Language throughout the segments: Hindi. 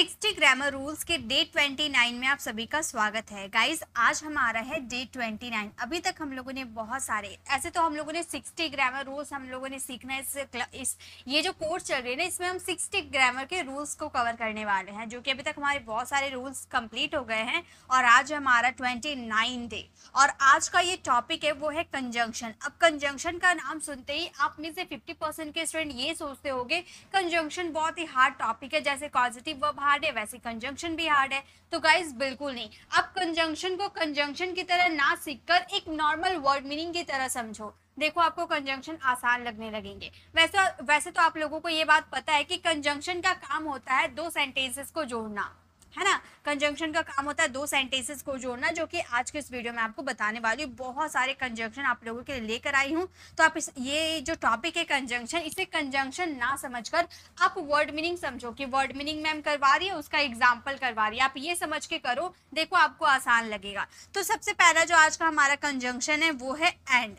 सिक्सटी ग्रामर रूल्स के डे ट्वेंटी नाइन में आप सभी का स्वागत है गाइज आज हमारा है डे ट्वेंटी नाइन अभी तक हम लोगों ने बहुत सारे ऐसे तो हम लोगों ने सिक्सटी ग्रामर रूल्स हम लोगों ने सीखना है इस, इस ये जो कोर्स चल रही है ना इसमें हम सिक्सटी ग्रामर के रूल्स को कवर करने वाले हैं जो कि अभी तक हमारे बहुत सारे रूल्स कंप्लीट हो गए हैं और आज हमारा ट्वेंटी नाइन डे और आज का ये टॉपिक है वो है कंजंक्शन अब कंजंक्शन का नाम सुनते ही आप में से फिफ्टी परसेंट के स्टूडेंट ये सोचते होंगे कंजंक्शन बहुत ही हार्ड टॉपिक है जैसे पॉजिटिव व हार्ड है वैसे कंजंक्शन भी हार्ड है तो गाइज बिल्कुल नहीं अब कंजंक्शन को कंजंक्शन की तरह ना सीख कर एक नॉर्मल वर्ड मीनिंग की तरह समझो देखो आपको कंजंक्शन आसान लगने लगेंगे वैसे वैसे तो आप लोगों को ये बात पता है कि कंजंक्शन का काम होता है दो सेंटेंसेस को जोड़ना है ना कंजंक्शन का काम होता है दो सेंटेंसेस को जोड़ना जो कि आज के इस वीडियो में आपको बताने वाली हूँ बहुत सारे कंजंक्शन आप लोगों के लिए लेकर आई हूँ तो आप इस ये जो टॉपिक है कंजंक्शन इसे कंजंक्शन ना समझकर आप वर्ड मीनिंग समझो कि वर्ड मीनिंग मैम करवा रही है उसका एग्जाम्पल करवा रही है आप ये समझ के करो देखो आपको आसान लगेगा तो सबसे पहला जो आज का हमारा कंजंक्शन है वो है एंड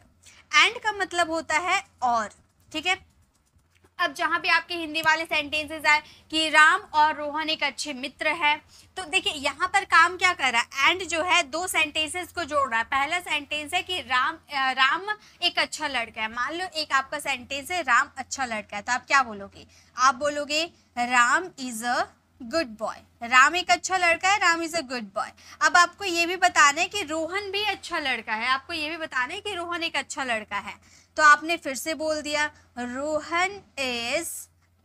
एंड का मतलब होता है और ठीक है अब जहाँ पे आपके हिंदी वाले सेंटेंसेस आए कि राम और रोहन एक अच्छे मित्र है तो देखिए यहाँ पर काम क्या कर रहा है एंड जो है दो सेंटेंसेस को जोड़ रहा है पहला सेंटेंस है कि राम राम एक अच्छा लड़का है मान लो एक आपका सेंटेंस है राम अच्छा लड़का है तो आप क्या बोलोगे आप बोलोगे Ram is a good boy Ram एक अच्छा लड़का है Ram is a good boy अब आपको ये भी बताना है कि रोहन भी अच्छा लड़का है आपको ये भी बताना है कि रोहन एक अच्छा लड़का है तो आपने फिर से बोल दिया Rohan is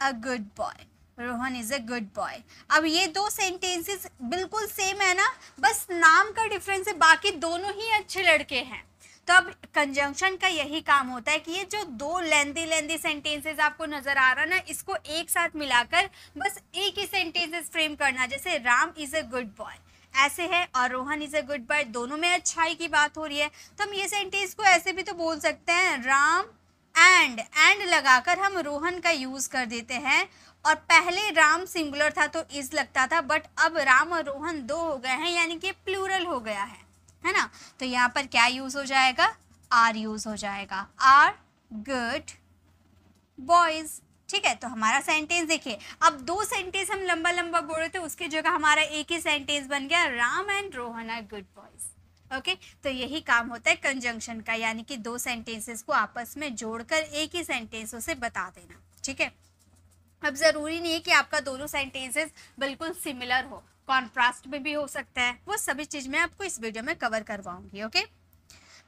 a good boy Rohan is a good boy अब ये दो सेंटेंसेस बिल्कुल सेम है ना बस नाम का डिफरेंस है बाकी दोनों ही अच्छे लड़के हैं तो अब कंजंक्शन का यही काम होता है कि ये जो दो लेंदी लेंदी सेंटेंसेस आपको नज़र आ रहा ना इसको एक साथ मिलाकर बस एक ही सेंटेंसेस फ्रेम करना जैसे Ram is a good boy ऐसे है और Rohan is a good boy दोनों में अच्छाई की बात हो रही है तो हम ये सेंटेंस को ऐसे भी तो बोल सकते हैं राम एंड एंड लगाकर हम रोहन का यूज़ कर देते हैं और पहले राम सिंगुलर था तो इज लगता था बट अब राम और रोहन दो हो गए हैं यानी कि प्लूरल हो गया है है ना तो यहाँ पर क्या यूज़ हो जाएगा आर यूज़ हो जाएगा आर गुड बॉयज़ ठीक है तो हमारा सेंटेंस देखिए अब दो सेंटेंस हम लंबा लंबा बोल रहे थे उसकी जगह हमारा एक ही सेंटेंस बन गया Ram and Rohan are good boys okay तो यही काम होता है कंजंक्शन का यानी कि दो सेंटेंसेस को आपस में जोड़कर एक ही सेंटेंस उसे बता देना ठीक है अब ज़रूरी नहीं है कि आपका दोनों सेंटेंसेस बिल्कुल सिमिलर हो कॉन्ट्रास्ट में भी हो सकता है वो सभी चीज़ में आपको इस वीडियो में कवर करवाऊंगी ओके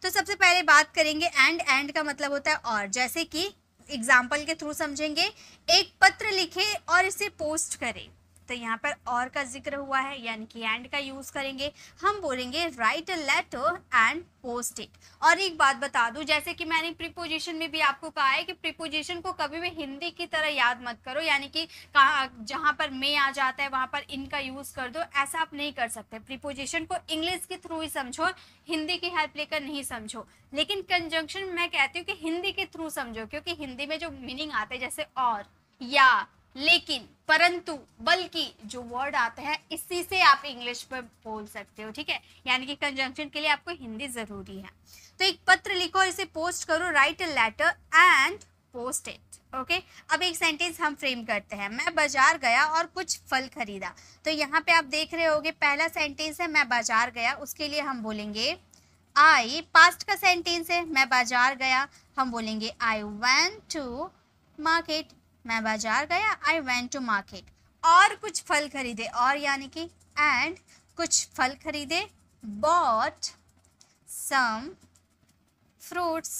तो सबसे पहले बात करेंगे एंड एंड का मतलब होता है और जैसे कि एग्जाम्पल के थ्रू समझेंगे एक पत्र लिखे और इसे पोस्ट करें तो यहाँ पर और का जिक्र हुआ है यानी कि एंड का यूज़ करेंगे हम बोलेंगे write a letter and post it और एक बात बता दूँ जैसे कि मैंने प्रिपोजिशन में भी आपको कहा है कि प्रीपोजिशन को कभी भी हिंदी की तरह याद मत करो यानी कि जहाँ पर मे आ जाता है वहाँ पर इनका यूज़ कर दो ऐसा आप नहीं कर सकते प्रिपोजिशन को इंग्लिश के थ्रू ही समझो हिंदी की हेल्प लेकर नहीं समझो लेकिन कंजंक्शन मैं कहती हूँ कि हिंदी के थ्रू समझो क्योंकि हिंदी में जो मीनिंग आते हैं जैसे और या लेकिन परंतु बल्कि जो वर्ड आता है इसी से आप इंग्लिश में बोल सकते हो ठीक है यानी कि कंजंक्शन के लिए आपको हिंदी जरूरी है तो एक पत्र लिखो इसे पोस्ट करो write a letter and post it okay अब एक सेंटेंस हम फ्रेम करते हैं मैं बाजार गया और कुछ फल खरीदा तो यहाँ पे आप देख रहे होगे पहला सेंटेंस है मैं बाजार गया उसके लिए हम बोलेंगे आई पास्ट का सेंटेंस है मैं बाजार गया हम बोलेंगे आई वेंट टू मार्केट मैं बाजार गया आई वेंट टू मार्केट और कुछ फल खरीदे और यानी कि एंड कुछ फल खरीदे bought some fruits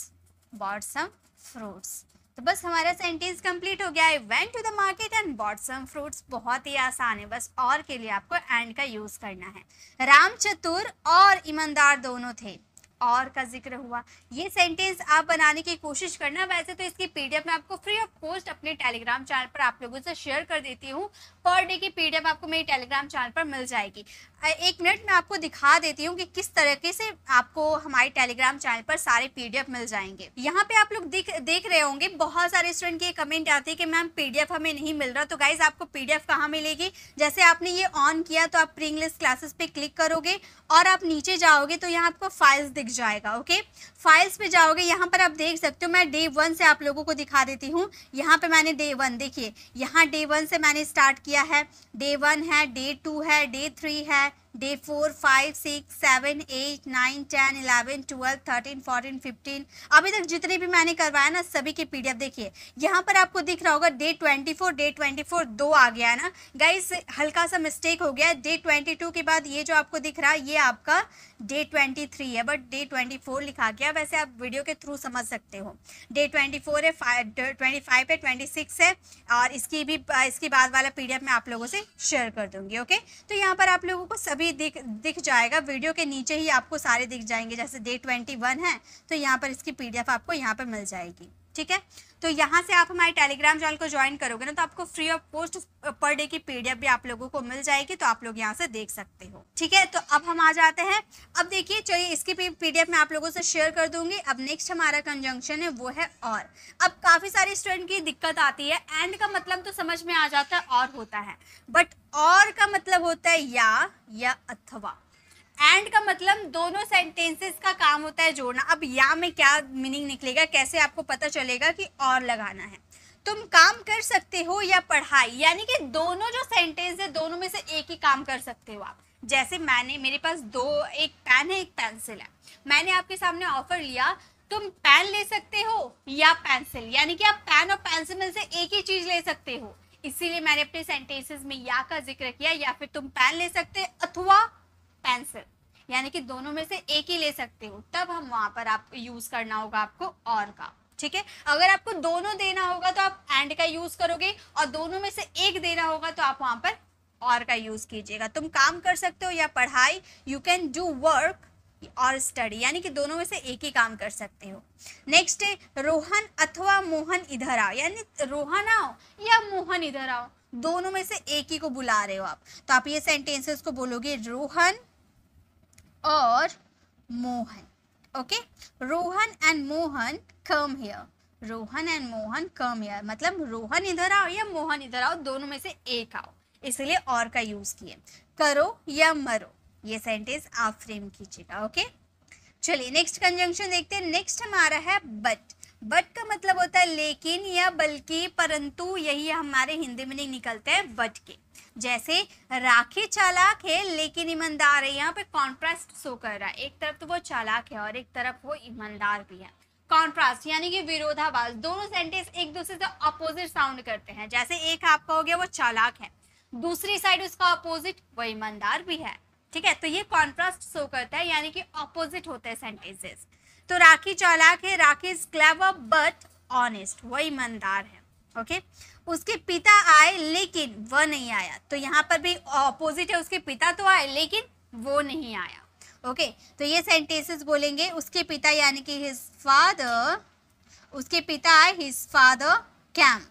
bought some fruits तो बस हमारा सेंटेंस कंप्लीट हो गया I went to the market and bought some fruits बहुत ही आसान है बस और के लिए आपको एंड का यूज़ करना है राम चतुर और ईमानदार दोनों थे और का जिक्र हुआ ये सेंटेंस आप बनाने की कोशिश करना वैसे तो इसकी पीडीएफ मैं आपको फ्री ऑफ कॉस्ट अपने टेलीग्राम चैनल पर आप लोगों से शेयर कर देती हूँ पर डे की पीडीएफ आपको मेरी टेलीग्राम चैनल पर मिल जाएगी एक मिनट में आपको दिखा देती हूँ कि किस तरीके से आपको हमारे टेलीग्राम चैनल पर सारे पीडीएफ मिल जाएंगे यहाँ पे आप लोग देख देख रहे होंगे बहुत सारे स्टूडेंट की कमेंट आती है कि मैम पीडीएफ हमें नहीं मिल रहा तो गाइज आपको पीडीएफ कहाँ मिलेगी जैसे आपने ये ऑन किया तो आप प्री इंग्लिश क्लासेस पे क्लिक करोगे और आप नीचे जाओगे तो यहाँ आपको फाइल्स दिख जाएगा ओके फाइल्स पे जाओगे यहाँ पर आप देख सकते हो मैं डे वन से आप लोगों को दिखा देती हूँ यहाँ पे मैंने डे वन देखिए यहाँ डे वन से मैंने स्टार्ट किया है डे वन है डे टू है डे थ्री है day four five six seven eight nine ten eleven twelve thirteen fourteen fifteen अभी तक जितने भी मैंने करवाया ना सभी के पी देखिए यहाँ पर आपको दिख रहा होगा day twenty four day twenty four दो आ गया है ना गाइस हल्का सा मिस्टेक हो गया डे ट्वेंटी टू के बाद ये जो आपको दिख रहा है ये आपका डे ट्वेंटी थ्री है बट डे ट्वेंटी फोर लिखा गया वैसे आप वीडियो के थ्रू समझ सकते हो डे ट्वेंटी फोर है ट्वेंटी फाइव है ट्वेंटी सिक्स है और इसकी भी इसके बाद वाला पीडीएफ मैं आप लोगों से शेयर कर दूंगी ओके तो यहाँ पर आप लोगों को सभी दिख दिख जाएगा वीडियो के नीचे ही आपको सारे दिख जाएंगे जैसे डे ट्वेंटी वन है तो यहाँ पर इसकी पी आपको यहाँ पर मिल जाएगी ठीक है तो यहाँ से आप हमारे टेलीग्राम चैनल को ज्वाइन करोगे ना तो आपको फ्री ऑफ पोस्ट पर डे की पीडीएफ भी आप लोगों को मिल जाएगी तो आप लोग यहाँ से देख सकते हो ठीक है तो अब हम आ जाते हैं अब देखिए चलिए इसकी पीडीएफ मैं आप लोगों से शेयर कर दूंगी अब नेक्स्ट हमारा कंजंक्शन है वो है और अब काफ़ी सारे स्टूडेंट की दिक्कत आती है एंड का मतलब तो समझ में आ जाता है और होता है बट और का मतलब होता है या या अथवा एंड का मतलब दोनों सेंटेंसेस का काम होता है जोड़ना अब या में क्या मीनिंग निकलेगा कैसे आपको पता चलेगा कि और लगाना है तुम काम कर सकते हो या पढ़ाई यानी कि दोनों जो सेंटेंस है दोनों में से एक ही काम कर सकते हो आप जैसे मैंने मेरे पास दो एक पेन है एक पेंसिल है मैंने आपके सामने ऑफर लिया तुम पेन ले सकते हो या पेंसिल यानी कि आप पेन और पेंसिल में से एक ही चीज़ ले सकते हो इसीलिए मैंने अपने सेंटेंसेस में या का जिक्र किया या फिर तुम पेन ले सकते अथवा पेंसिल यानी कि दोनों में से एक ही ले सकते हो तब हम वहाँ पर आप यूज़ करना होगा आपको और का ठीक है अगर आपको दोनों देना होगा तो आप एंड का यूज़ करोगे और दोनों में से एक देना होगा तो आप वहाँ पर और का यूज़ कीजिएगा तुम काम कर सकते हो या पढ़ाई यू कैन डू वर्क और स्टडी यानी कि दोनों में से एक ही काम कर सकते हो नेक्स्ट है रोहन अथवा मोहन इधर आओ यानी रोहन आओ या मोहन इधर आओ दोनों में से एक ही को बुला रहे हो आप तो आप ये सेंटेंसेस को बोलोगे रोहन और Mohan okay Rohan and Mohan come here Rohan and Mohan come here मतलब रोहन इधर आओ या मोहन इधर आओ दोनों में से एक आओ इसलिए और का यूज किए करो या मरो ये सेंटेंस आप फ्रेम कीजिएगा ओके चलिए नेक्स्ट कंजंक्शन देखते हैं नेक्स्ट हमारा है बट बट का मतलब होता है लेकिन या बल्कि परंतु यही हमारे हिंदी में नहीं निकलते हैं बट के जैसे राखी चालाक है लेकिन ईमानदार है यहाँ पे कॉन्ट्रास्ट शो कर रहा है एक तरफ तो वो चालाक है और एक तरफ वो ईमानदार भी है कॉन्ट्रास्ट यानी कि विरोधाभास दोनों सेंटेंस एक दूसरे से अपोजिट साउंड करते हैं जैसे एक आपका हो गया वो चालाक है दूसरी साइड उसका अपोजिट वो ईमानदार भी है ठीक है तो ये कॉन्ट्रास्ट शो करता है यानी कि अपोजिट होते हैं सेंटेंसेस तो राखी चालाक है Rakhi is clever but honest वो ईमानदार है ओके उसके पिता आए लेकिन वह नहीं आया तो यहाँ पर भी ऑपोजिट है उसके पिता तो आए लेकिन वो नहीं आया ओके okay? तो ये सेंटेंसेस बोलेंगे उसके पिता यानी कि हिज फादर उसके पिता आए हिज फादर कैम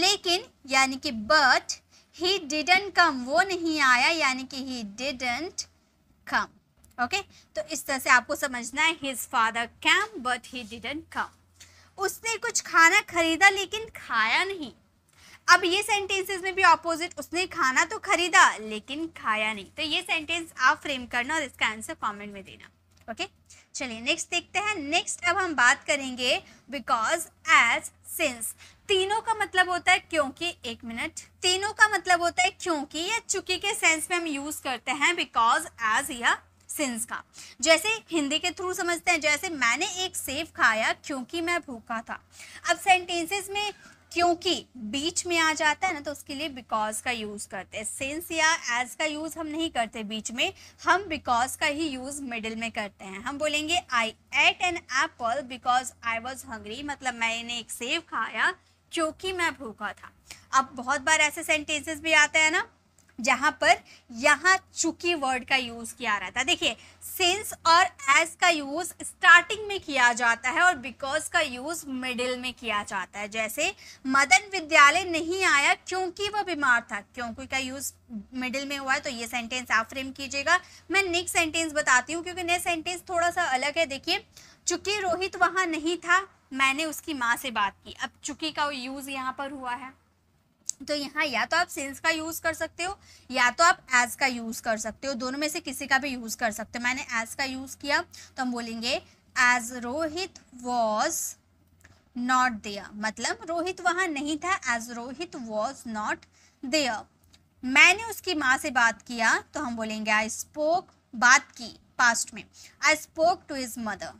लेकिन यानी कि बट ही डिडेंट कम वो नहीं आया यानी कि ही डिडेंट कम ओके तो इस तरह से आपको समझना है his father came but he didn't come उसने कुछ खाना खरीदा लेकिन खाया नहीं अब ये सेंटेंसेस में भी ऑपोजिट उसने खाना तो खरीदा लेकिन खाया नहीं तो ये सेंटेंस आप फ्रेम करना और इसका आंसर कमेंट में देना ओके चलिए नेक्स्ट देखते हैं नेक्स्ट अब हम बात करेंगे बिकॉज एज सिंस तीनों का मतलब होता है क्योंकि एक मिनट तीनों का मतलब होता है क्योंकि या चुकी के सेंस में हम यूज करते हैं बिकॉज एज या सिंस का जैसे हिंदी के थ्रू समझते हैं जैसे मैंने एक सेब खाया क्योंकि मैं भूखा था अब सेंटेंसेस में क्योंकि बीच में आ जाता है ना तो उसके लिए बिकॉज का यूज़ करते हैं सिंस या एज का यूज़ हम नहीं करते बीच में हम बिकॉज का ही यूज़ मिडिल में करते हैं हम बोलेंगे I ate an apple because I was hungry मतलब मैंने एक सेब खाया क्योंकि मैं भूखा था अब बहुत बार ऐसे सेंटेंसेस भी आते हैं ना जहाँ पर यहाँ चुकी वर्ड का यूज़ किया रहता है देखिए सिंस और एज का यूज़ स्टार्टिंग में किया जाता है और बिकॉज का यूज़ मिडिल में किया जाता है जैसे मदन विद्यालय नहीं आया क्योंकि वह बीमार था क्योंकि का यूज़ मिडिल में हुआ है तो ये सेंटेंस आप फ्रेम कीजिएगा मैं नेक्स्ट सेंटेंस बताती हूँ क्योंकि नेक्स्ट सेंटेंस थोड़ा सा अलग है देखिए चूँकि रोहित वहाँ नहीं था मैंने उसकी माँ से बात की अब चुकी का यूज़ यहाँ पर हुआ है तो यहाँ या तो आप सिंस का यूज़ कर सकते हो या तो आप एज का यूज़ कर सकते हो दोनों में से किसी का भी यूज़ कर सकते हो मैंने एज का यूज़ किया तो हम बोलेंगे as Rohit was not there मतलब रोहित वहां नहीं था as Rohit was not there मैंने उसकी माँ से बात किया तो हम बोलेंगे आई स्पोक बात की पास्ट में I spoke to his mother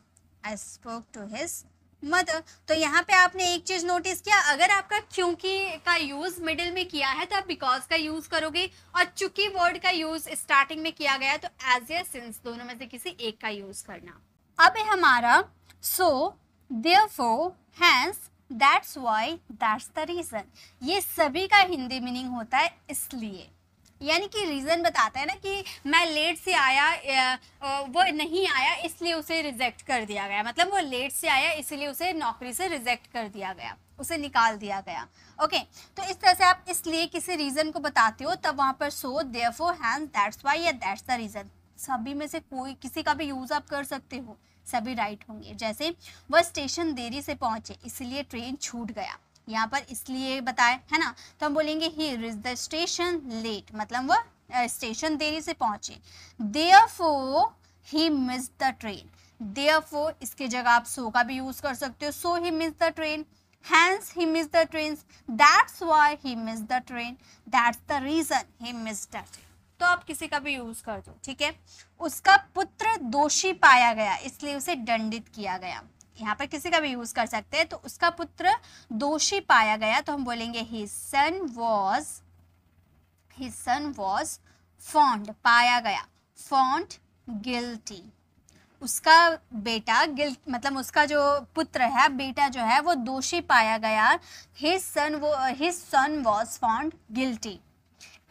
I spoke to his mother तो यहाँ पे आपने एक चीज़ नोटिस किया अगर आपका क्योंकि का यूज़ मिडिल में किया है तो आप बिकॉज का यूज़ करोगे और चूंकि वर्ड का यूज़ स्टार्टिंग में किया गया तो एज या सिंस दोनों में से किसी एक का यूज़ करना अब है हमारा so therefore hence that's why that's the reason ये सभी का हिंदी मीनिंग होता है इसलिए यानी कि रीज़न बताता है ना कि मैं लेट से आया वो नहीं आया इसलिए उसे रिजेक्ट कर दिया गया मतलब वो लेट से आया इसलिए उसे नौकरी से रिजेक्ट कर दिया गया उसे निकाल दिया गया ओके okay, तो इस तरह से आप इसलिए किसी रीज़न को बताते हो तब वहाँ पर so therefore hence that's why या दैट्स द रीज़न सभी में से कोई किसी का भी यूज़ आप कर सकते हो सभी राइट होंगे जैसे वह स्टेशन देरी से पहुँचे इसलिए ट्रेन छूट गया यहाँ पर इसलिए बताए है ना तो हम बोलेंगे he reached the station late मतलब वह स्टेशन देरी से पहुंचे therefore he miss the train therefore इसके जगह आप सो का भी यूज कर सकते हो so he miss the train hence he miss the train that's why he miss the train that's the reason he miss the train तो आप किसी का भी यूज कर दो ठीक है उसका पुत्र दोषी पाया गया इसलिए उसे दंडित किया गया यहाँ पर किसी का भी यूज कर सकते हैं तो उसका पुत्र दोषी पाया गया तो हम बोलेंगे his son was his son was found पाया गया फॉन्ड गिल्टी उसका बेटा गिल मतलब उसका जो पुत्र है बेटा जो है वो दोषी पाया गया हिज सन वो his son was found guilty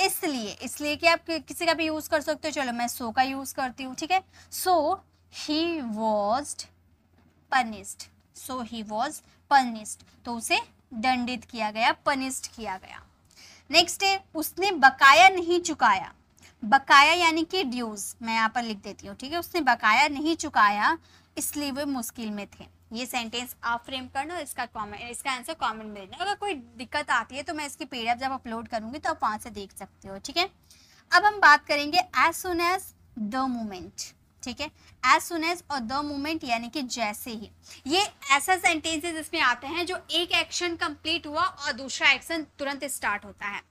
इसलिए इसलिए कि आप किसी का भी यूज़ कर सकते हो चलो मैं सो का यूज़ करती हूँ ठीक है so he was punished so he was punished तो उसे दंडित किया गया पनिस्ड किया गया नेक्स्ट है उसने बकाया नहीं चुकाया बकाया यानी कि ड्यूज मैं यहाँ पर लिख देती हूँ ठीक है उसने बकाया नहीं चुकाया इसलिए वे मुश्किल में थे ये सेंटेंस आप फ्रेम करना और इसका कमेंट इसका आंसर कॉमेंट में देना अगर कोई दिक्कत आती है तो मैं इसकी पी जब अपलोड करूंगी तो आप वहाँ से देख सकते हो ठीक है अब हम बात करेंगे as soon as the moment ठीक है as soon as or the moment यानी कि जैसे ही ये ऐसा सेंटेंसेस इसमें आते हैं जो एक एक्शन कंप्लीट हुआ और दूसरा एक्शन तुरंत स्टार्ट होता है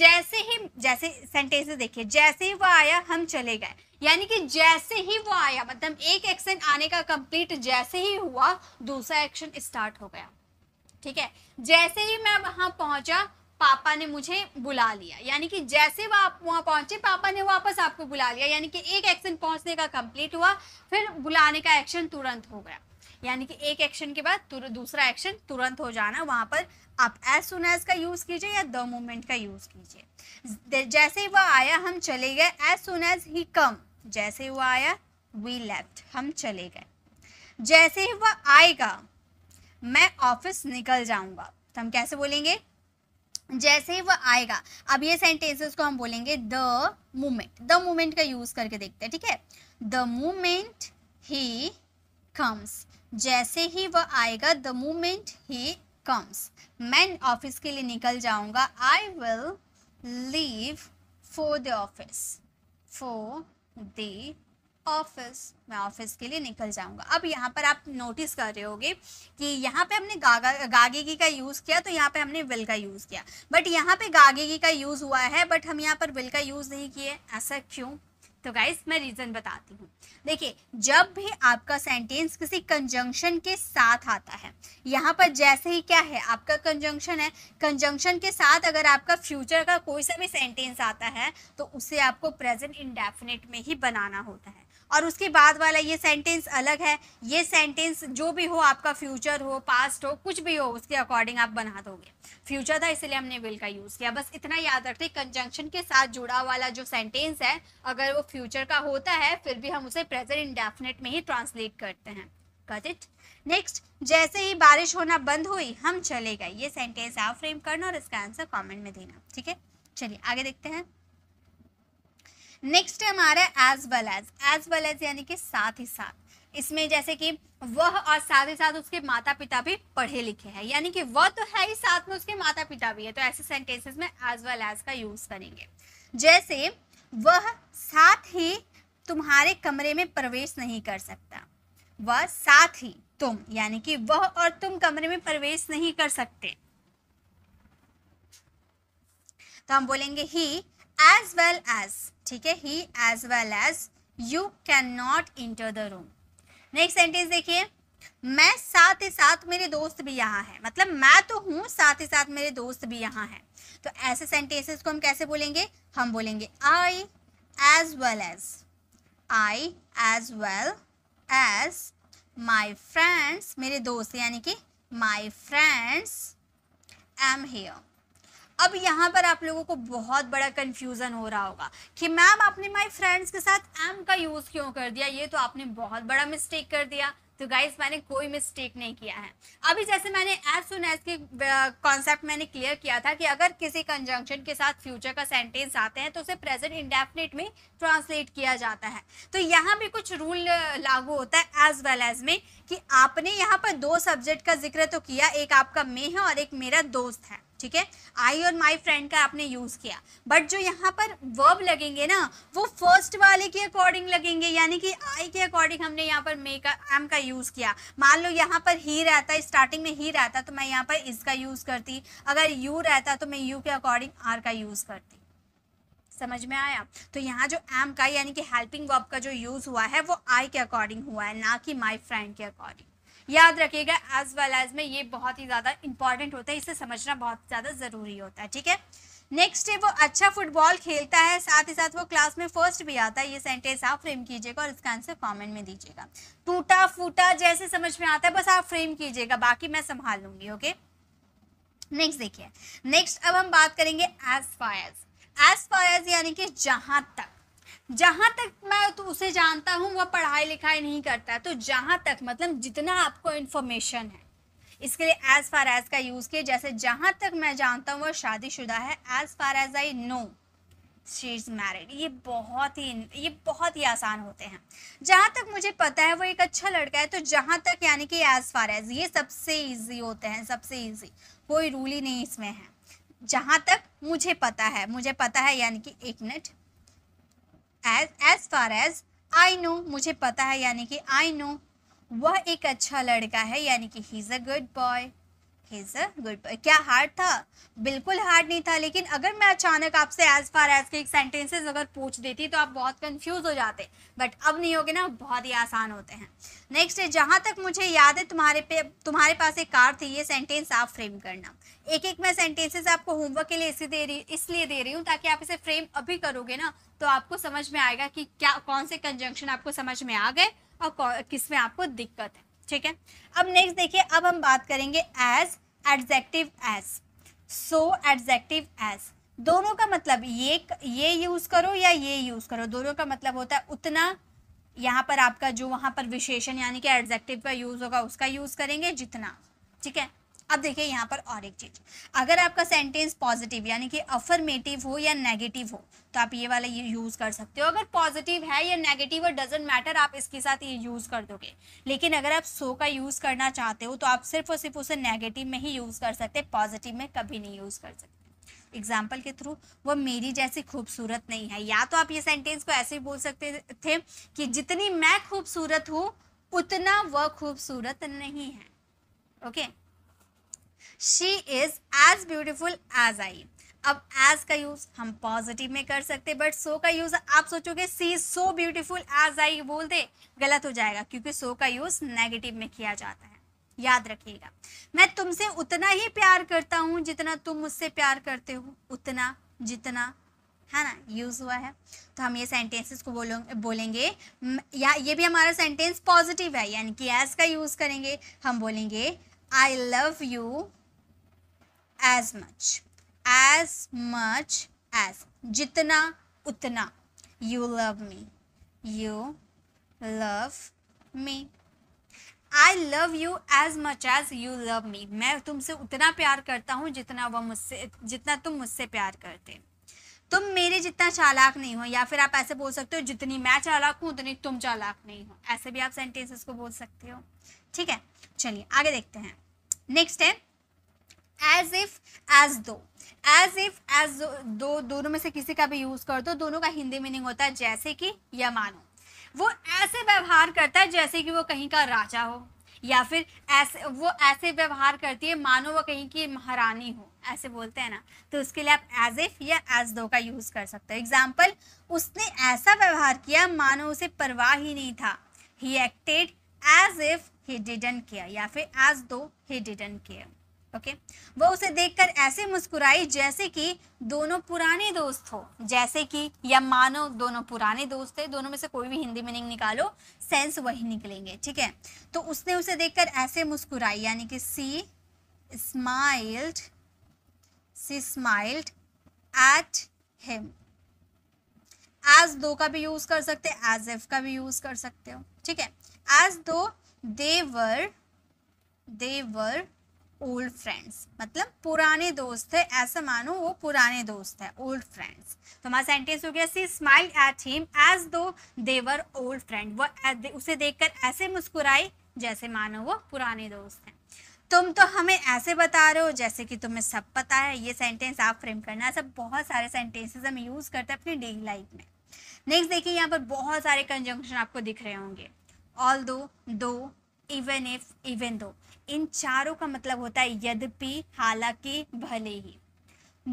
जैसे ही जैसे सेंटेंसेस देखिए जैसे ही वो आया हम चले गए यानी कि जैसे ही वो आया मतलब एक एक्शन आने का कंप्लीट जैसे ही हुआ दूसरा एक्शन स्टार्ट हो गया ठीक है जैसे ही मैं वहां पहुंचा पापा ने मुझे बुला लिया यानी कि जैसे वह आप वहाँ पहुँचे पापा ने वापस आपको बुला लिया यानी कि एक एक्शन पहुँचने का कंप्लीट हुआ फिर बुलाने का एक्शन तुरंत हो गया यानी कि एक एक्शन के बाद दूसरा एक्शन तुरंत हो जाना वहाँ पर आप एज सुन एज का यूज़ कीजिए या द मोमेंट का यूज़ कीजिए जैसे ही वह आया हम चले गए एज सुन एज ही कम जैसे ही वह आया वी लेफ्ट हम चले गए जैसे ही वह आएगा मैं ऑफिस निकल जाऊंगा तो हम कैसे बोलेंगे जैसे ही वो आएगा अब ये सेंटेंसेस को हम बोलेंगे द मूमेंट द मूमेंट का यूज करके देखते हैं ठीक है द मूमेंट ही कम्स जैसे ही वह आएगा द मूमेंट ही कम्स मैं ऑफिस के लिए निकल जाऊंगा I will leave for the office for the office मैं ऑफिस के लिए निकल जाऊंगा अब यहाँ पर आप नोटिस कर रहे होगे कि यहाँ पे हमने गागा गागेगी का यूज़ किया तो यहाँ पे हमने विल का यूज़ किया बट यहाँ पे गागेगी का यूज़ हुआ है बट हम यहाँ पर विल का यूज़ नहीं किए ऐसा क्यों तो गाइज मैं रीज़न बताती हूँ देखिए जब भी आपका सेंटेंस किसी कंजंक्शन के साथ आता है यहाँ पर जैसे ही क्या है आपका कंजंक्शन है कंजंक्शन के साथ अगर आपका फ्यूचर का कोई सा भी सेंटेंस आता है तो उसे आपको प्रेजेंट इंडेफिनेट में ही बनाना होता है और उसके बाद वाला ये सेंटेंस अलग है ये सेंटेंस जो भी हो आपका फ्यूचर हो पास्ट हो कुछ भी हो उसके अकॉर्डिंग आप बना दोगे फ्यूचर था इसलिए हमने विल का यूज़ किया बस इतना याद रखते कंजंक्शन के साथ जुड़ा वाला जो सेंटेंस है अगर वो फ्यूचर का होता है फिर भी हम उसे प्रेजेंट इंडेफिनेट में ही ट्रांसलेट करते हैं गॉट इट नेक्स्ट जैसे ही बारिश होना बंद हुई हम चले गए ये सेंटेंस आप फ्रेम करना और इसका आंसर कमेंट में देना ठीक है चलिए आगे देखते हैं नेक्स्ट है हमारा as well as as well as यानी कि साथ ही साथ इसमें जैसे कि वह और साथ ही साथ उसके माता पिता भी पढ़े लिखे हैं यानी कि वह तो है ही साथ में उसके माता पिता भी है तो ऐसे सेंटेंसेस में एज वेल एज का यूज करेंगे जैसे वह साथ ही तुम्हारे कमरे में प्रवेश नहीं कर सकता वह साथ ही तुम यानी कि वह और तुम कमरे में प्रवेश नहीं कर सकते तो हम बोलेंगे ही एज वेल एज ठीक है he as well as you can not enter the room next sentence देखिए मैं साथ ही साथ मेरे दोस्त भी यहाँ है मतलब मैं तो हूँ साथ ही साथ मेरे दोस्त भी यहाँ है तो ऐसे सेंटेंसेस को हम कैसे बोलेंगे हम बोलेंगे I as well as I as well as my friends मेरे दोस्त यानी कि माई फ्रेंड्स एम हेयर अब यहाँ पर आप लोगों को बहुत बड़ा कन्फ्यूज़न हो रहा होगा कि मैम आपने माई फ्रेंड्स के साथ एम का यूज़ क्यों कर दिया ये तो आपने बहुत बड़ा मिस्टेक कर दिया तो गाइज मैंने कोई मिस्टेक नहीं किया है अभी जैसे मैंने एज सुन एज के कॉन्सेप्ट uh, मैंने क्लियर किया था कि अगर किसी कंजंक्शन के साथ फ्यूचर का सेंटेंस आते हैं तो उसे प्रेजेंट इंडेफिनेट में ट्रांसलेट किया जाता है तो यहाँ भी कुछ रूल uh, लागू होता है एज वेल एज में कि आपने यहाँ पर दो सब्जेक्ट का जिक्र तो किया एक आपका मे है और एक मेरा दोस्त है ठीक है आई और माई फ्रेंड का आपने यूज़ किया बट जो यहाँ पर वर्ब लगेंगे ना वो फर्स्ट वाले के अकॉर्डिंग लगेंगे यानी कि आई के अकॉर्डिंग हमने यहाँ पर मे का एम का यूज़ किया मान लो यहाँ पर ही रहता है स्टार्टिंग में ही रहता तो मैं यहाँ पर इसका यूज़ करती अगर यू रहता तो मैं यू के अकॉर्डिंग आर का यूज़ करती समझ में आया तो यहाँ जो एम का यानी कि हेल्पिंग वर्ब का जो यूज़ हुआ है वो आई के अकॉर्डिंग हुआ है ना कि माई फ्रेंड के अकॉर्डिंग याद रखिएगा एज वेल एज में ये बहुत ही ज़्यादा इंपॉर्टेंट होता है इसे समझना बहुत ज़्यादा ज़रूरी होता है ठीक है नेक्स्ट है वो अच्छा फुटबॉल खेलता है साथ ही साथ वो क्लास में फर्स्ट भी आता है ये सेंटेंस आप फ्रेम कीजिएगा और इसका आंसर कमेंट में दीजिएगा टूटा फूटा जैसे समझ में आता है बस आप फ्रेम कीजिएगा बाकी मैं संभाल लूंगी ओके नेक्स्ट देखिए नेक्स्ट अब हम बात करेंगे एज फायर एज फायर यानी कि जहां तक जहाँ तक मैं तो उसे जानता हूँ वह पढ़ाई लिखाई नहीं करता तो जहाँ तक मतलब जितना आपको इन्फॉर्मेशन है इसके लिए एज फार एज का यूज़ किया जैसे जहाँ तक मैं जानता हूँ वह शादीशुदा है as far as I know she is married ये बहुत ही ये बहुत ही आसान होते हैं जहाँ तक मुझे पता है वो एक अच्छा लड़का है तो जहाँ तक यानी कि एज़ फार एज़ ये सबसे ईजी होते हैं सबसे ईजी कोई रूल ही नहीं इसमें है जहाँ तक मुझे पता है मुझे पता है यानी कि एक minute as as far as I know मुझे पता है यानी कि आई नो वह एक अच्छा लड़का है यानी कि he is a good boy good क्या हार्ड था बिल्कुल हार्ड नहीं था लेकिन अगर मैं अचानक आपसे एज फार एज के सेंटेंसेस अगर पूछ देती तो आप बहुत कंफ्यूज हो जाते बट अब नहीं होगे ना बहुत ही आसान होते हैं नेक्स्ट है जहाँ तक मुझे याद है तुम्हारे पे तुम्हारे पास एक कार थी ये सेंटेंस आप फ्रेम करना एक एक मैं सेंटेंसेस आपको होमवर्क के लिए इसी दे रही इसलिए दे रही हूँ ताकि आप इसे फ्रेम अभी करोगे ना तो आपको समझ में आएगा कि क्या कौन से कंजंक्शन आपको समझ में आ गए और किस में आपको दिक्कत है ठीक है अब नेक्स्ट देखिए अब हम बात करेंगे as adjective as so adjective as दोनों का मतलब ये ये यूज़ करो या ये यूज़ करो दोनों का मतलब होता है उतना यहाँ पर आपका जो वहाँ पर विशेषण यानी कि एडजेक्टिव का यूज़ होगा उसका यूज़ करेंगे जितना ठीक है अब देखिए यहाँ पर और एक चीज़ अगर आपका सेंटेंस पॉजिटिव यानी कि अफर्मेटिव हो या नेगेटिव हो तो आप ये वाला ये यूज़ कर सकते हो अगर पॉजिटिव है या नेगेटिव और डजेंट मैटर आप इसके साथ ये यूज़ कर दोगे लेकिन अगर आप सो का यूज़ करना चाहते हो तो आप सिर्फ और सिर्फ उसे नेगेटिव में ही यूज़ कर सकते पॉजिटिव में कभी नहीं यूज़ कर सकते एग्जाम्पल के थ्रू वो मेरी जैसी खूबसूरत नहीं है या तो आप ये सेंटेंस को ऐसे ही बोल सकते थे कि जितनी मैं खूबसूरत हूँ उतना वह खूबसूरत नहीं है okay okay? She is as beautiful as I अब एज का यूज़ हम पॉजिटिव में कर सकते बट सो का यूज़ आप सोचोगे she is so beautiful as I बोल दे गलत हो जाएगा क्योंकि सो का यूज़ नेगेटिव में किया जाता है याद रखिएगा मैं तुमसे उतना ही प्यार करता हूँ जितना तुम मुझसे प्यार करते हो उतना जितना है ना यूज़ हुआ है तो हम ये सेंटेंसेस को बोलो बोलेंगे या ये भी हमारा सेंटेंस पॉजिटिव है यानी कि एज का यूज़ करेंगे हम बोलेंगे I love you as much as much as जितना उतना you love me you love me I love you as much as you love me मैं तुमसे उतना प्यार करता हूँ जितना वह मुझसे जितना तुम मुझसे प्यार करते तुम मेरे जितना चालाक नहीं हो या फिर आप ऐसे बोल सकते हो जितनी मैं चालाक हूँ उतनी तुम चालाक नहीं हो ऐसे भी आप सेंटेंसेस को बोल सकते हो ठीक है चलिए आगे देखते हैं नेक्स्ट है as if as though as if as though दोनों में से किसी का भी यूज़ कर दो दोनों का हिंदी मीनिंग होता है जैसे कि या मानो वो ऐसे व्यवहार करता है जैसे कि वो कहीं का राजा हो या फिर ऐसे वो ऐसे व्यवहार करती है मानो वो कहीं की महारानी हो ऐसे बोलते हैं ना तो उसके लिए आप एज इफ या एज दो का यूज़ कर सकते हो एग्जाम्पल उसने ऐसा व्यवहार किया मानो उसे परवाह ही नहीं था he acted as if he didn't care या फिर एज दो ही डिडन केयर ओके वो उसे देखकर ऐसे मुस्कुराई जैसे कि दोनों पुराने दोस्त हो जैसे कि या मानो दोनों पुराने दोस्त थे दोनों में से कोई भी हिंदी मीनिंग निकालो सेंस वही निकलेंगे ठीक है तो उसने उसे देखकर ऐसे मुस्कुराई यानी कि she smiled she smiled at him as though का भी यूज कर सकते एज एफ का भी यूज कर सकते हो ठीक है एज दो देवर देवर ओल्ड फ्रेंड्स मतलब पुराने दोस्त है ऐसा मानो वो पुराने दोस्त है ओल्ड फ्रेंड्स तो हमारा सेंटेंस हो गया she smile at him as though they were old friend वो उसे देखकर ऐसे मुस्कुराई जैसे मानो वो पुराने दोस्त हैं तुम तो हमें ऐसे बता रहे हो जैसे कि तुम्हें सब पता है ये सेंटेंस आप फ्रेम करना ऐसा बहुत सारे सेंटेंसेस हम यूज़ करते हैं अपनी डेली लाइफ में नेक्स्ट देखिए यहाँ पर बहुत सारे कंजंक्शन आपको दिख रहे होंगे ऑल दो इवन इफ इवन दो इन चारों का मतलब होता है यद्यपि हालांकि भले ही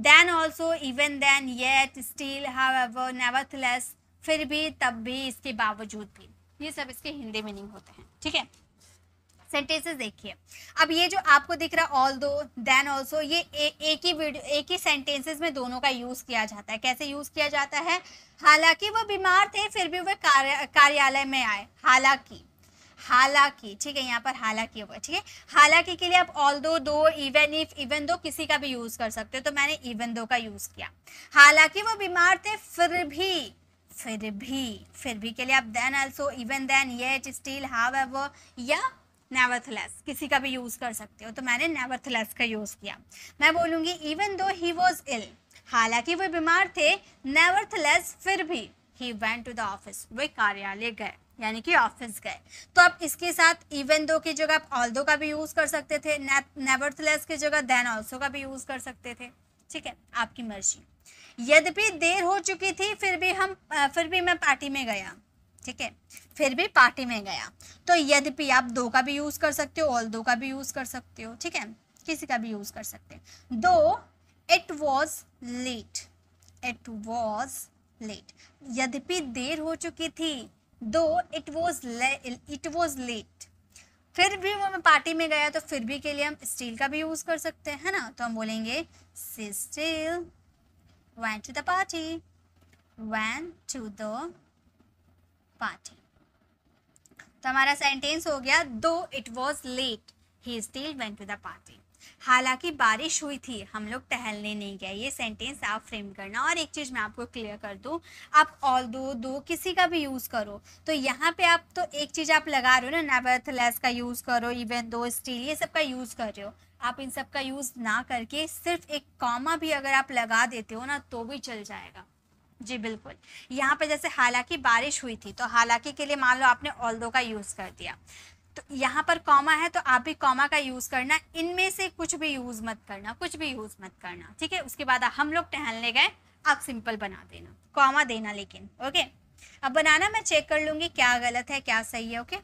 then also even then yet still however nevertheless फिर भी तब भी इसके बावजूद भी ये सब इसके हिंदी मीनिंग होते हैं ठीक है सेंटेंसेस देखिए अब ये जो आपको दिख रहा ऑल दो देन ऑल्सो ये ए, एक ही वीडियो एक ही सेंटेंसेस में दोनों का यूज़ किया जाता है कैसे यूज़ किया जाता है हालांकि वो बीमार थे फिर भी वह कार्य, कार्यालय में आए हालांकि हालांकि ठीक है यहाँ पर हालांकि होगा ठीक है हालांकि के लिए आप ऑल दो दो इवन इफ इवन दो किसी का भी यूज़ कर सकते हो तो मैंने इवन दो का यूज़ किया हालांकि वो बीमार थे फिर भी फिर भी फिर भी के लिए आप देन ऑल्सो इवन देन ये स्टील हाव एवर या नेवरथलेस किसी का भी यूज़ कर सकते हो तो मैंने नेवरथलेस का यूज़ किया मैं बोलूंगी even though he was ill हालांकि वो बीमार थे नेवरथलेस फिर भी he went to the office वे कार्यालय गए यानी कि ऑफिस गए तो आप इसके साथ इवन दो की जगह आप ऑल दो का भी यूज़ कर सकते थे नेवर्थलेस की जगह देन ऑल्सो का भी यूज़ कर सकते थे ठीक है आपकी मर्जी यद्यपि देर हो चुकी थी फिर भी हम फिर भी मैं पार्टी में गया ठीक है फिर भी पार्टी में गया तो यद्यपि आप दो का भी यूज़ कर सकते हो ऑल दो का भी यूज़ कर सकते हो ठीक है किसी का भी यूज़ कर सकते हो though it was late it was late यद्यपि देर हो चुकी थी though it was it was late फिर भी वो मैं पार्टी में गया तो फिर भी के लिए हम स्टील का भी यूज़ कर सकते हैं ना तो हम बोलेंगे still went to the party went to the party तो हमारा सेंटेंस हो गया though it was late he still went to the party हालांकि बारिश हुई थी हम लोग टहलने नहीं गए ये सेंटेंस आप फ्रेम करना और एक चीज़ मैं आपको क्लियर कर दूँ आप ऑल दो दो किसी का भी यूज़ करो तो यहाँ पे आप तो एक चीज़ आप लगा रहे हो ना नेवरथलेस का यूज़ करो इवन दो स्टील ये सब का यूज़ कर रहे हो आप इन सब का यूज़ ना करके सिर्फ एक कॉमा भी अगर आप लगा देते हो ना तो भी चल जाएगा जी बिल्कुल यहाँ पे जैसे हालांकि बारिश हुई थी तो हालांकि के लिए मान लो आपने ऑल का यूज़ कर दिया तो यहाँ पर कॉमा है तो आप भी कॉमा का यूज़ करना इनमें से कुछ भी यूज़ मत करना कुछ भी यूज़ मत करना ठीक है उसके बाद हम लोग टहलने गए आप सिंपल बना देना कॉमा देना लेकिन ओके अब बनाना मैं चेक कर लूँगी क्या गलत है क्या सही है ओके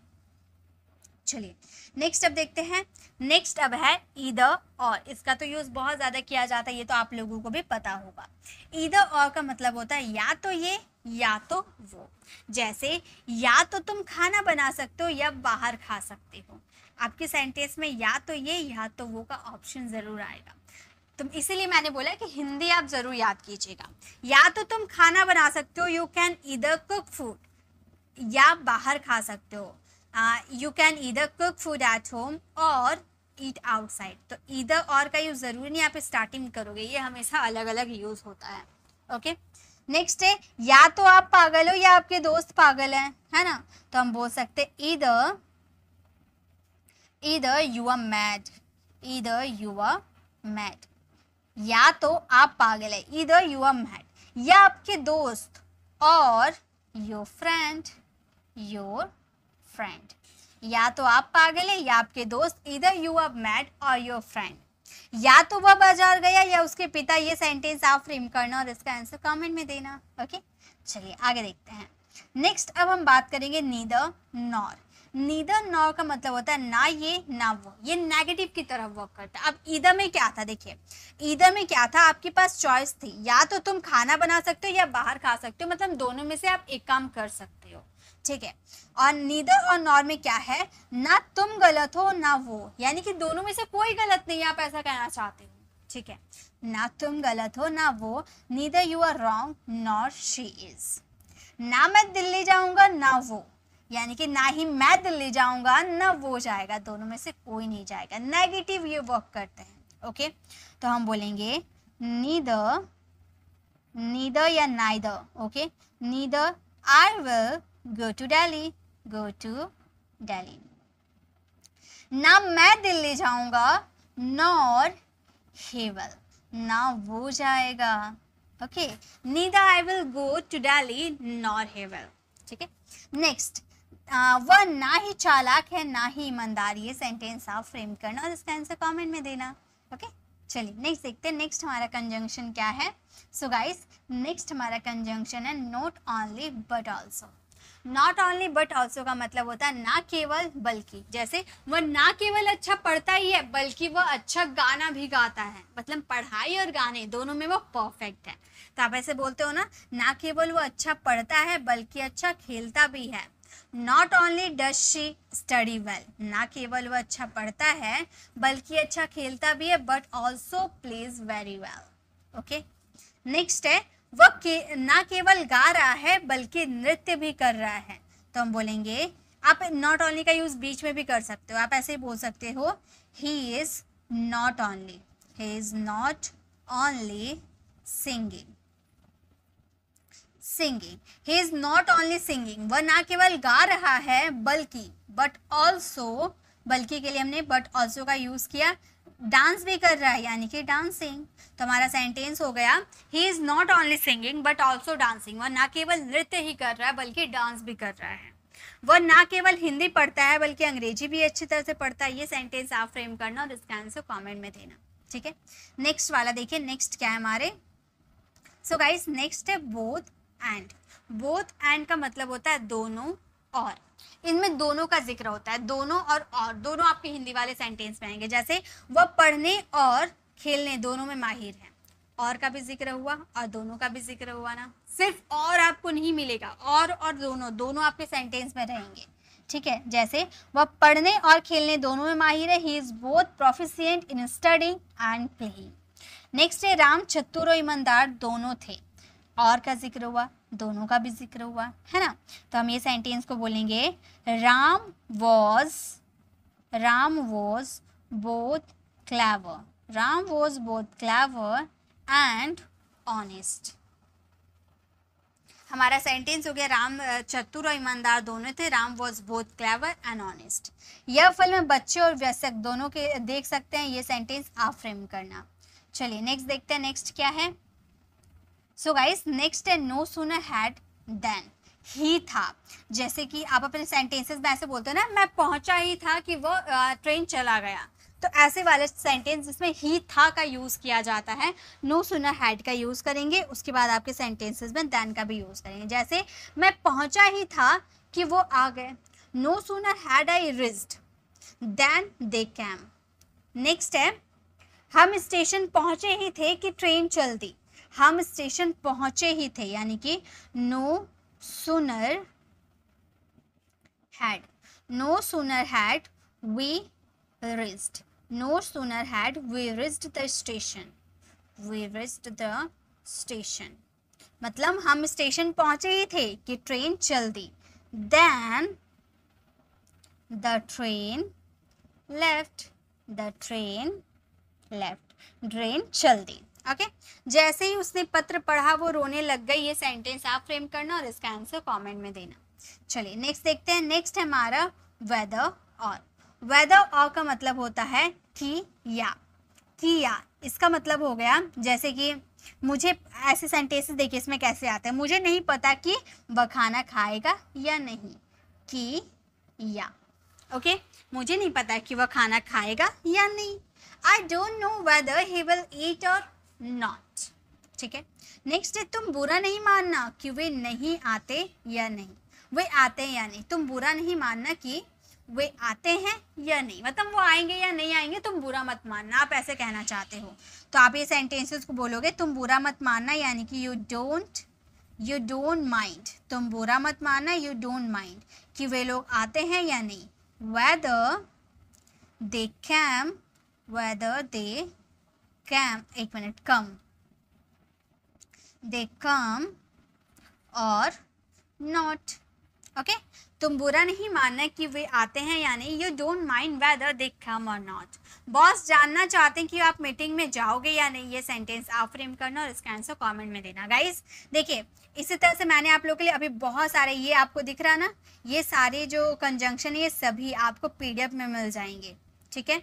चलिए नेक्स्ट अब देखते हैं नेक्स्ट अब है ईदर और इसका तो यूज़ बहुत ज़्यादा किया जाता है ये तो आप लोगों को भी पता होगा ईदर और का मतलब होता है या तो ये या तो वो जैसे या तो तुम खाना बना सकते हो या बाहर खा सकते हो आपके सेंटेंस में या तो ये या तो वो का ऑप्शन ज़रूर आएगा तुम इसीलिए मैंने बोला कि हिंदी आप ज़रूर याद कीजिएगा या तो तुम खाना बना सकते हो you can either cook food या बाहर खा सकते हो you can either cook food at home or eat outside तो इधर और का यूज़ ज़रूरी नहीं आप स्टार्टिंग करोगे ये हमेशा अलग अलग यूज़ होता है ओके okay? नेक्स्ट है या तो आप पागल हो या आपके दोस्त पागल हैं है ना तो हम बोल सकते either either you are mad either you are mad या तो आप पागल है इधर यू आर मैड या आपके दोस्त और योर फ्रेंड योर फ्रेंड या तो आप पागल है या आपके दोस्त either you are mad or your friend या तो वह बाजार गया या उसके पिता ये सेंटेंस आप फ्रेम करना और इसका आंसर कमेंट में देना ओके चलिए आगे देखते हैं नेक्स्ट अब हम बात करेंगे नीदर नॉर नीदर नॉर का मतलब होता है ना ये ना वो ये नेगेटिव की तरह वर्क करता है अब ईदर में क्या था देखिए ईदर में क्या था आपके पास चॉइस थी या तो तुम खाना बना सकते हो या बाहर खा सकते हो मतलब दोनों में से आप एक काम कर सकते हो ठीक है और नीदर और नॉर में क्या है ना तुम गलत हो ना वो यानी कि दोनों में से कोई गलत नहीं आप ऐसा कहना चाहते हो ठीक है ना तुम गलत हो ना वो neither you are wrong nor she is ना मैं दिल्ली जाऊंगा ना वो यानी कि ना ही मैं दिल्ली जाऊंगा ना वो जाएगा दोनों में से कोई नहीं जाएगा नेगेटिव ये वर्क करते हैं ओके तो हम बोलेंगे नीदर नीदर या neither okay neither I will go to Delhi go to Delhi ना मैं दिल्ली जाऊंगा नॉर हेवल ना वो जाएगा okay neither I will go to Delhi nor he will ठीक है नेक्स्ट वह ना ही चालाक है ना ही ईमानदार ये सेंटेंस आप फ्रेम करना और इसका आंसर कॉमेंट में देना ओके चलिए नेक्स्ट देखते हैं नेक्स्ट हमारा कंजंक्शन क्या है सो गाइस नेक्स्ट हमारा कंजंक्शन है not only but also not only but also का मतलब होता है ना केवल बल्कि जैसे वह ना केवल अच्छा पढ़ता ही है बल्कि वह अच्छा गाना भी गाता है मतलब पढ़ाई और गाने दोनों में वो परफेक्ट है तो आप ऐसे बोलते हो ना ना केवल वो अच्छा पढ़ता है बल्कि अच्छा खेलता भी है not only does she study well ना केवल वह अच्छा पढ़ता है बल्कि अच्छा खेलता भी है but also plays very well okay next है वह के, ना केवल गा रहा है बल्कि नृत्य भी कर रहा है तो हम बोलेंगे आप नॉट ओनली का यूज बीच में भी कर सकते हो आप ऐसे ही बोल सकते हो he is not only he is not only singing singing he is not only singing वह ना केवल गा रहा है बल्कि बट ऑल्सो बल्कि के लिए हमने बट ऑल्सो का यूज किया डांस भी कर रहा है यानी कि डांसिंग तो हमारा सेंटेंस हो गया he is not only singing but also dancing वह ना केवल नृत्य ही कर रहा है बल्कि डांस भी कर रहा है वह ना केवल हिंदी पढ़ता है बल्कि अंग्रेजी भी अच्छी तरह से पढ़ता है ये सेंटेंस आप फ्रेम करना और इसका आंसर कॉमेंट में देना ठीक है नेक्स्ट वाला देखिए नेक्स्ट क्या है हमारे सो गाइज नेक्स्ट है बोथ एंड बोथ एंड का मतलब होता है दोनों और इनमें दोनों का जिक्र होता है दोनों और और दोनों आपके हिंदी वाले सेंटेंस में आएंगे जैसे वह पढ़ने और खेलने दोनों में माहिर हैं और का भी जिक्र हुआ और दोनों का भी जिक्र हुआ ना सिर्फ और आपको नहीं मिलेगा और और दोनों दोनों आपके सेंटेंस में रहेंगे ठीक है जैसे वह पढ़ने और खेलने दोनों में माहिर है he is both proficient in studying and playing next है राम चतुर और ईमानदार दोनों थे और का जिक्र हुआ दोनों का भी जिक्र हुआ है ना तो हम ये सेंटेंस को बोलेंगे Ram was Ram was both clever Ram was both clever and honest. हमारा सेंटेंस हो गया राम चतुर और ईमानदार दोनों थे Ram was both clever and honest यह फिल्म बच्चे और व्यस्क दोनों के देख सकते हैं ये सेंटेंस आप फ्रेम करना चलिए नेक्स्ट देखते हैं नेक्स्ट क्या है सो गाइस नेक्स्ट है नो सुनर हैड देन ही था जैसे कि आप अपने सेंटेंसेस में ऐसे बोलते हो ना मैं पहुंचा ही था कि वो ट्रेन चला गया तो ऐसे वाले सेंटेंस जिसमें ही था का यूज़ किया जाता है नो सुनर हैड का यूज़ करेंगे उसके बाद आपके सेंटेंसेस में दैन का भी यूज़ करेंगे जैसे मैं पहुंचा ही था कि वो आ गए no sooner had I reached than they came next है हम स्टेशन पहुंचे ही थे कि ट्रेन चल दी हम स्टेशन पहुंचे ही थे यानी कि no sooner had no sooner had we reached No sooner had we reached the station. We reached the station. मतलब हम स्टेशन पहुंचे ही थे कि ट्रेन चल दी than the train left the train left train चल दी ओके okay? जैसे ही उसने पत्र पढ़ा वो रोने लग गई ये सेंटेंस आप फ्रेम करना और इसका आंसर कमेंट में देना चलिए नेक्स्ट देखते हैं नेक्स्ट है हमारा वेदर और वेदर और का मतलब होता है किया किया इसका मतलब हो गया जैसे कि मुझे ऐसे सेंटेंसेस देखिए इसमें कैसे आते हैं मुझे नहीं पता कि वह खाना खाएगा या नहीं कि या ओके मुझे नहीं पता कि वह खाना खाएगा या नहीं I don't know whether he will eat or not ठीक है नेक्स्ट है तुम बुरा नहीं मानना कि वे नहीं आते या नहीं वे आते या नहीं तुम बुरा नहीं मानना कि वे आते हैं या नहीं मतलब वो आएंगे या नहीं आएंगे तुम बुरा मत मानना आप ऐसे कहना चाहते हो तो आप ये सेंटेंसेस को बोलोगे तुम बुरा मत मानना यानी कि you don't you don't mind तुम बुरा मत मानना यू डोंट माइंड कि वे लोग आते हैं या नहीं whether they came whether they came एक minute come they come or not okay तुम बुरा नहीं मानना कि वे आते हैं या नहीं you don't mind whether they come or not boss जानना चाहते हैं कि आप मीटिंग में जाओगे या नहीं ये सेंटेंस आप फ्रेम करना और इसका आंसर कमेंट में देना गाइस देखिए इसी तरह से मैंने आप लोगों के लिए अभी बहुत सारे ये आपको दिख रहा ना ये सारे जो कंजंक्शन ये सभी आपको पी में मिल जाएंगे ठीक है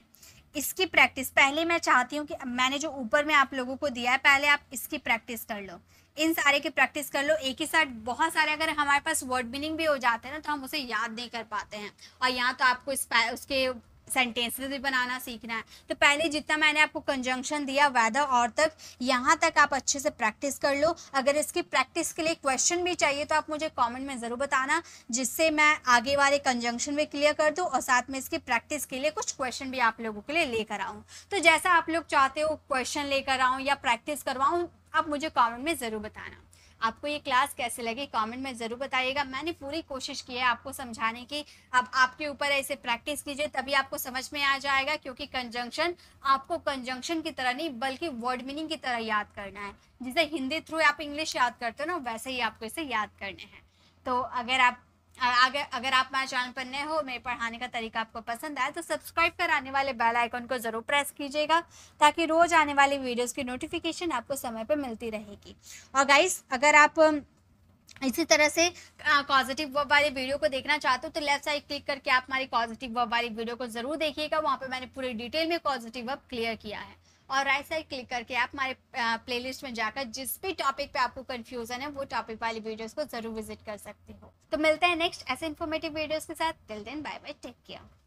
इसकी प्रैक्टिस पहले मैं चाहती हूँ कि मैंने जो ऊपर में आप लोगों को दिया है पहले आप इसकी प्रैक्टिस कर लो इन सारे की प्रैक्टिस कर लो एक ही साथ बहुत सारे अगर हमारे पास वर्ड मीनिंग भी हो जाते हैं ना तो हम उसे याद नहीं कर पाते हैं और यहाँ तो आपको उसके सेंटेंसेस भी बनाना सीखना है तो पहले जितना मैंने आपको कंजंक्शन दिया वैदर और तक यहाँ तक आप अच्छे से प्रैक्टिस कर लो अगर इसकी प्रैक्टिस के लिए क्वेश्चन भी चाहिए तो आप मुझे कमेंट में ज़रूर बताना जिससे मैं आगे वाले कंजंक्शन भी क्लियर कर दूँ और साथ में इसकी प्रैक्टिस के लिए कुछ क्वेश्चन भी आप लोगों के लिए लेकर आऊँ तो जैसा आप लोग चाहते हो क्वेश्चन लेकर आऊँ या प्रैक्टिस करवाऊँ आप मुझे कॉमेंट में ज़रूर बताना आपको ये क्लास कैसे लगे कमेंट में ज़रूर बताइएगा मैंने पूरी कोशिश की है आपको समझाने की अब आपके ऊपर ऐसे प्रैक्टिस कीजिए तभी आपको समझ में आ जाएगा क्योंकि कंजंक्शन आपको कंजंक्शन की तरह नहीं बल्कि वर्ड मीनिंग की तरह याद करना है जिसे हिंदी थ्रू आप इंग्लिश याद करते हो ना वैसे ही आपको इसे याद करने हैं तो अगर आप अगर अगर आप हमारे चैनल पर नए हो मेरे पढ़ाने का तरीका आपको पसंद आए तो सब्सक्राइब कर आने वाले बेल आइकन को ज़रूर प्रेस कीजिएगा ताकि रोज़ आने वाली वीडियोस की नोटिफिकेशन आपको समय पर मिलती रहेगी और गाइस अगर आप इसी तरह से पॉजिटिव वर्ब वाली वीडियो को देखना चाहते हो तो लेफ्ट साइड क्लिक करके आप हमारी पॉजिटिव वर्ब वाली वीडियो को जरूर देखिएगा वहाँ पर मैंने पूरी डिटेल में पॉजिटिव वर्ब क्लियर किया है और राइट साइड क्लिक करके आप हमारे प्लेलिस्ट में जाकर जिस भी टॉपिक पे आपको कंफ्यूजन है वो टॉपिक वाली वीडियोस को जरूर विजिट कर सकते हो तो मिलते हैं नेक्स्ट ऐसे इन्फॉर्मेटिव वीडियोस के साथ till then bye bye take care